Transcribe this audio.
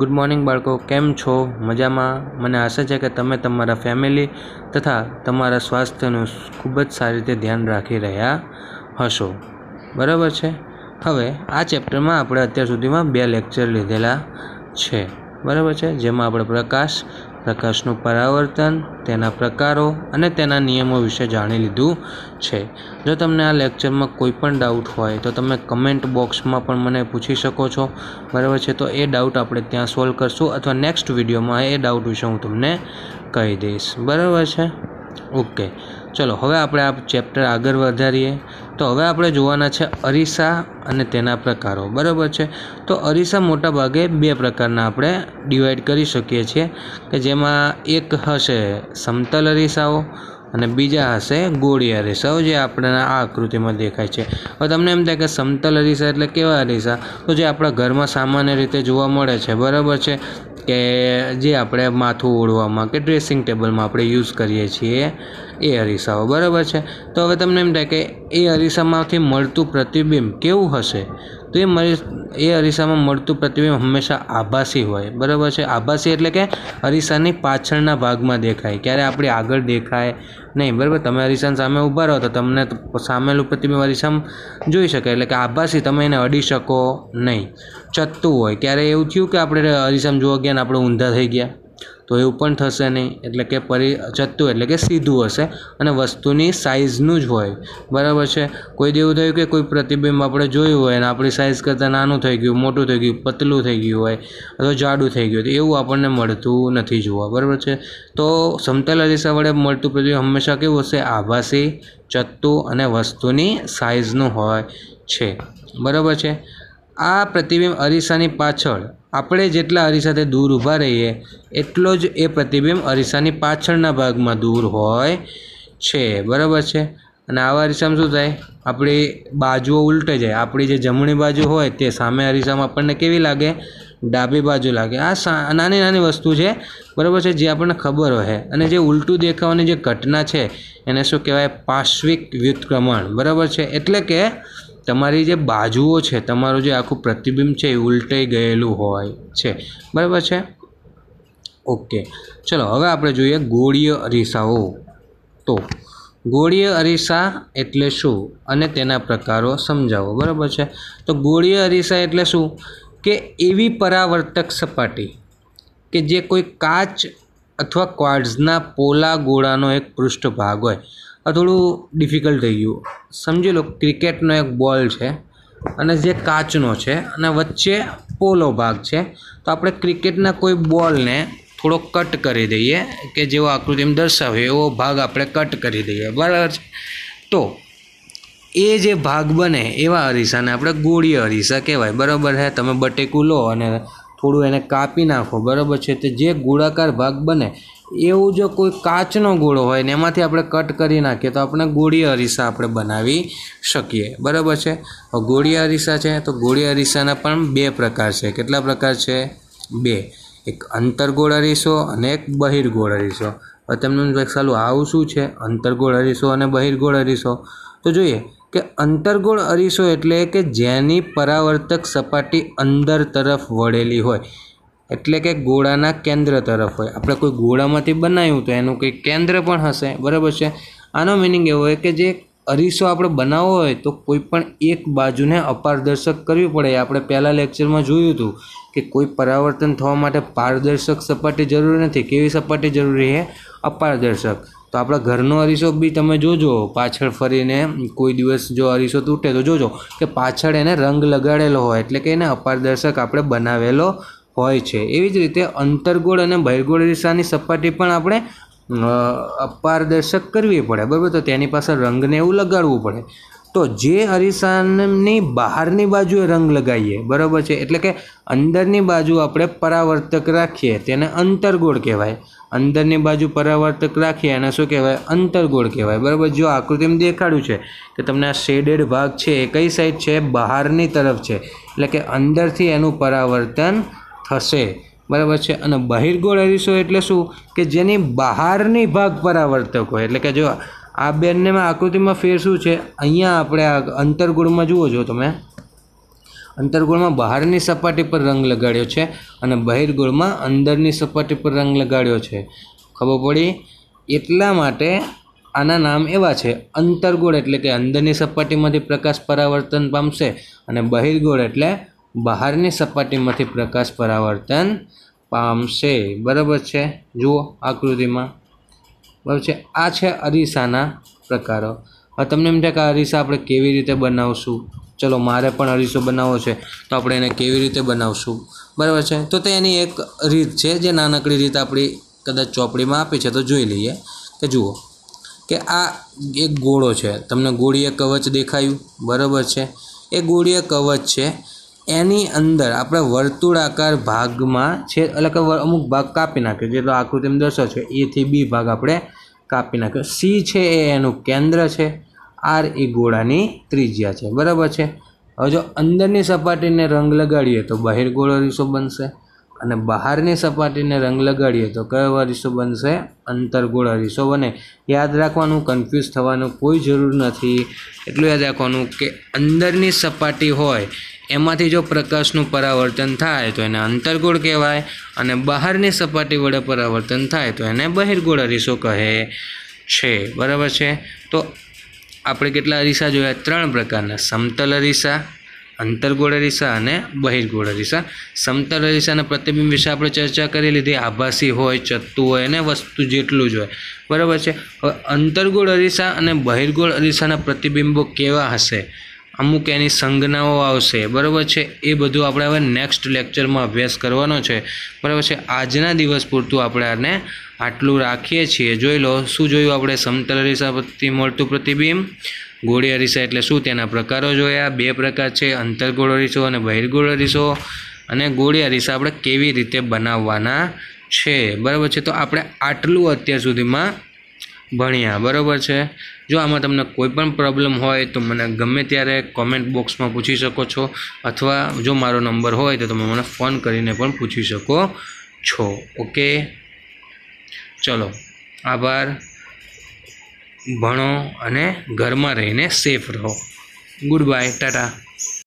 good morning બાળકો કેમ છો મજામાં મને આશા છે કે તમે તમારા ફેમિલી તથા તમારા સ્વાસ્થ્યનું ખૂબ જ સારી રીતે ધ્યાન રાખી રહ્યા હશો બરાબર છે હવે આ ચેપ્ટરમાં આપણે અત્યાર સુધીમાં બે લેક્ચર લીધેલા છે બરાબર છે જેમાં આપણે પ્રકાશ પ્રકાશનું પરાવર્તન તેના પ્રકારો અને તેના નિયમો વિશે જાણી લીધું છે જો તમને આ લેક્ચરમાં કોઈ પણ ડાઉટ હોય તો તમે કમેન્ટ બોક્સમાં પણ મને પૂછી શકો છો બરાબર છે તો એ ડાઉટ આપણે ત્યાં સોલ્વ કરશું અથવા નેક્સ્ટ વિડીયોમાં એ ડાઉટ વિશે હું તમને કહી દઈશ બરાબર છે ઓકે ચલો હવે આપણે આ ચેપ્ટર આગળ વધારીએ તો હવે આપણે જોવાના છે અરીસા અને તેના પ્રકારો બરાબર છે તો અરીસા મોટાભાગે બે પ્રકારના આપણે ડિવાઈડ કરી શકીએ છીએ કે જેમાં એક હશે સમતલ અરીસાઓ અને બીજા હશે ગોળી અરીસાઓ જે આપણને આ આકૃતિમાં દેખાય છે હવે તમને એમ થાય કે સમતલ અરીસા એટલે કેવા અરીસા તો જે આપણા ઘરમાં સામાન્ય રીતે જોવા મળે છે બરાબર છે કે જે આપણે માથું ઓળવામાં કે ડ્રેસિંગ ટેબલમાં આપણે યુઝ કરીએ છીએ એ અરીસાઓ બરાબર છે તો હવે તમને એમ થાય કે એ અરીસામાંથી મળતું પ્રતિબિંબ કેવું હશે તો એ મરી એ અરીસામાં મળતું પ્રતિબિંબ હંમેશા આભાસી હોય બરાબર છે આભાસી એટલે કે અરીસાની પાછળના ભાગમાં દેખાય ક્યારે આપણે આગળ દેખાય નહીં બરાબર તમે અરીસાની સામે ઊભા રહો તો તમને સામેલું પ્રતિબિંબ અરીસામાં જોઈ શકે એટલે કે આભાસી તમે એને અડી શકો નહીં ચત્તું હોય ક્યારે એવું થયું કે આપણે અરીસામાં જોવા ગયા ને આપણે ઊંધા થઈ ગયા તો એવું પણ થશે નહીં એટલે કે પરી જતું એટલે કે સીધું હશે અને વસ્તુની સાઇઝનું જ હોય બરાબર છે કોઈ દેવું થયું કે કોઈ પ્રતિબિંબ આપણે જોયું હોય અને આપણી સાઇઝ કરતાં નાનું થઈ ગયું મોટું થઈ ગયું પતલું થઈ ગયું હોય અથવા જાડું થઈ ગયું તો એવું આપણને મળતું નથી જોવા બરાબર છે તો સમતલ અરીસા વડે મળતું પ્રતિબિંબ હંમેશા કેવું હશે આભાસી ચત્તું અને વસ્તુની સાઇઝનું હોય છે બરાબર છે આ પ્રતિબિંબ અરીસાની પાછળ આપણે જેટલા અરીસાથી દૂર ઊભા રહીએ એટલો જ એ પ્રતિબિંબ અરીસાની પાછળના ભાગમાં દૂર હોય છે બરાબર છે અને આવા અરીસામાં શું થાય આપણી બાજુઓ ઉલટે જાય આપણી જે જમણી બાજુ હોય તે સામે અરીસામાં આપણને કેવી લાગે ડાબી બાજુ લાગે આ નાની નાની વસ્તુ છે બરાબર છે જે આપણને ખબર હોય અને જે ઉલટું દેખાવાની જે ઘટના છે એને શું કહેવાય પાશ્વિક વ્યુત્ક્રમણ બરાબર છે એટલે કે તમારી જે બાજુઓ છે તમારું જે આખું પ્રતિબિંબ છે એ ઉલટાઈ ગયેલું હોય છે બરાબર છે ઓકે ચલો હવે આપણે જોઈએ ગોળીય અરીસાઓ તો ગોળીય અરીસા એટલે શું અને તેના પ્રકારો સમજાવો બરાબર છે તો ગોળીય અરીસા એટલે શું કે એવી પરાવર્તક સપાટી કે જે કોઈ કાચ અથવા ક્વાર્ડ્સના પોલા ગોળાનો એક પૃષ્ઠભાગ હોય આ થોડું ડિફિકલ્ટ થઈ ગયું સમજી લો ક્રિકેટનો એક બોલ છે અને જે કાચનો છે અને વચ્ચે પોલો ભાગ છે તો આપણે ક્રિકેટના કોઈ બોલને થોડો કટ કરી દઈએ કે જેવો આકૃતિમાં દર્શાવે એવો ભાગ આપણે કટ કરી દઈએ બરાબર છે તો એ જે ભાગ બને એવા અરીસાને આપણે ગોળી અરીસા કહેવાય બરાબર છે તમે બટેકું લો અને થોડું એને કાપી નાખો બરાબર છે તે જે ગોળાકાર ભાગ બને એવું જો કોઈ કાચનો ગોળો હોય ને એમાંથી આપણે કટ કરી નાખીએ તો આપણે ગોળી અરીસા આપણે બનાવી શકીએ બરાબર છે ગોળી અરીસા છે તો ગોળી અરીસાના પણ બે પ્રકાર છે કેટલા પ્રકાર છે બે એક અંતરગોળ અરીસો અને એક બહિર્ગોળ અરીસો હવે તમને સાલું આવું શું છે અંતરગોળ અરીસો અને બહિર્ગોળ અરીસો તો જોઈએ કે અંતર્ગોળ અરીસો એટલે કે જેની પરાવર્તક સપાટી અંદર તરફ વળેલી હોય એટલે કે ગોળાના કેન્દ્ર તરફ હોય આપણે કોઈ ગોળામાંથી બનાવ્યું તો એનું કંઈક કેન્દ્ર પણ હશે બરાબર છે આનો મિનિંગ એવો હોય કે જે અરીસો આપણે બનાવવો હોય તો કોઈ પણ એક બાજુને અપારદર્શક કરવી પડે આપણે પહેલાં લેક્ચરમાં જોયું હતું કે કોઈ પરાવર્તન થવા માટે પારદર્શક સપાટી જરૂરી નથી કેવી સપાટી જરૂરી છે અપારદર્શક તો આપણા ઘરનો અરીસો બી તમે જોજો પાછળ ફરીને કોઈ દિવસ જો અરીસો તૂટે તો જોજો કે પાછળ એને રંગ લગાડેલો હોય એટલે કે એને અપારદર્શક આપણે બનાવેલો હોય છે એવી જ રીતે અંતરગોળ અને બહિર્ગોળ અરીસાની સપાટી પણ આપણે અપારદર્શક કરવી પડે બરાબર તો તેની પાસે રંગને એવું લગાડવું પડે તો જે અરીસાની બહારની બાજુએ રંગ લગાવીએ બરાબર છે એટલે કે અંદરની બાજુ આપણે પરાવર્તક રાખીએ તેને અંતરગોળ કહેવાય અંદરની બાજુ પરાવર્તક રાખીએ અને શું કહેવાય અંતરગોળ કહેવાય બરાબર જો આકૃતિમાં દેખાડ્યું છે કે તમને આ શેડેડ ભાગ છે એ કઈ સાઈડ છે બહારની તરફ છે એટલે કે અંદરથી એનું પરાવર્તન થશે બરાબર છે અને બહિર્ગોળ અરીસો એટલે શું કે જેની બહારની ભાગ પરાવર્તક હોય એટલે કે જો આ બેનને આકૃતિમાં ફેર શું છે અહીંયા આપણે આ અંતરગોળમાં જુઓ છો તમે અંતર્ગોળમાં બહારની સપાટી પર રંગ લગાડ્યો છે અને બહિર્ગોળમાં અંદરની સપાટી પર રંગ લગાડ્યો છે ખબર પડી એટલા માટે આના નામ એવા છે અંતર્ગોળ એટલે કે અંદરની સપાટીમાંથી પ્રકાશ પરાવર્તન પામશે અને બહિર્ગોળ એટલે બહારની સપાટીમાંથી પ્રકાશ પરાવર્તન પામશે બરાબર છે જુઓ આકૃતિમાં બરાબર છે આ છે અરીસાના પ્રકારો હવે તમને એમ થાય કે અરીસા આપણે કેવી રીતે બનાવશું ચલો મારે પણ અરીસો બનાવવો છે તો આપણે એને કેવી રીતે બનાવશું બરાબર છે તો તે એની એક રીત છે જે નાનકડી રીત આપણી કદાચ ચોપડીમાં આપી છે તો જોઈ લઈએ કે જુઓ કે આ એક ગોળો છે તમને ગોળીય કવચ દેખાયું બરાબર છે એ ગોળીય કવચ છે એની અંદર આપણે વર્તુળાકાર ભાગમાં છે એટલે કે અમુક ભાગ કાપી નાખ્યો જેટલો આકૃતિમાં દર્શાવ છે એથી બી ભાગ આપણે કાપી નાખ્યો સી છે એ એનું કેન્દ્ર છે આર એ ગોળાની ત્રિજ્યા છે બરાબર છે હવે જો અંદરની સપાટીને રંગ લગાડીએ તો બહાર ગોળો રીસો બનશે અને બહારની સપાટીને રંગ લગાડીએ તો કયો અરીસો બનશે અંતરગોળ અરીસો બને યાદ રાખવાનું કન્ફ્યુઝ થવાનું કોઈ જરૂર નથી એટલું યાદ રાખવાનું કે અંદરની સપાટી હોય એમાંથી જો પ્રકાશનું પરાવર્તન થાય તો એને અંતરગોળ કહેવાય અને બહારની સપાટી વડે પરાવર્તન થાય તો એને બહિર્ગોળ અરીસો કહે છે બરાબર છે તો આપણે કેટલા અરીસા જોયા ત્રણ પ્રકારના સમતલ અરીસા અંતરગોળ અરીસા અને બહિર્ગોળ અરીસા સમતલ અરીસાના પ્રતિબિંબ વિશે આપણે ચર્ચા કરી લીધી આભાસી હોય ચત્તુ હોય અને વસ્તુ જેટલું જ હોય બરાબર છે અંતરગોળ અરીસા અને બહિર્ગોળ અરીસાના પ્રતિબિંબો કેવા હશે અમુક એની સંજ્ઞાઓ આવશે બરાબર છે એ બધું આપણે હવે નેક્સ્ટ લેક્ચરમાં અભ્યાસ કરવાનો છે બરાબર છે આજના દિવસ પૂરતું આપણે આને આટલું રાખીએ છીએ જોઈ લો શું જોયું આપણે સમતલ અરીસાથી મળતું પ્રતિબિંબ ગોળી અરીસા એટલે શું તેના પ્રકારો જોયા બે પ્રકાર છે અંતરગોળ અરીસો અને બહિર્ગોળ અરીસો અને ગોળી અરીસા આપણે કેવી રીતે બનાવવાના છે બરાબર છે તો આપણે આટલું અત્યાર સુધીમાં ભણ્યા બરાબર છે જો આમાં તમને કોઈ પણ પ્રોબ્લેમ હોય તો મને ગમે ત્યારે કોમેન્ટ બોક્સમાં પૂછી શકો છો અથવા જો મારો નંબર હોય તો તમે મને ફોન કરીને પણ પૂછી શકો છો ઓકે ચલો આભાર ભણો અને ઘરમાં રહીને સેફ રહો ગુડ બાય ટાટા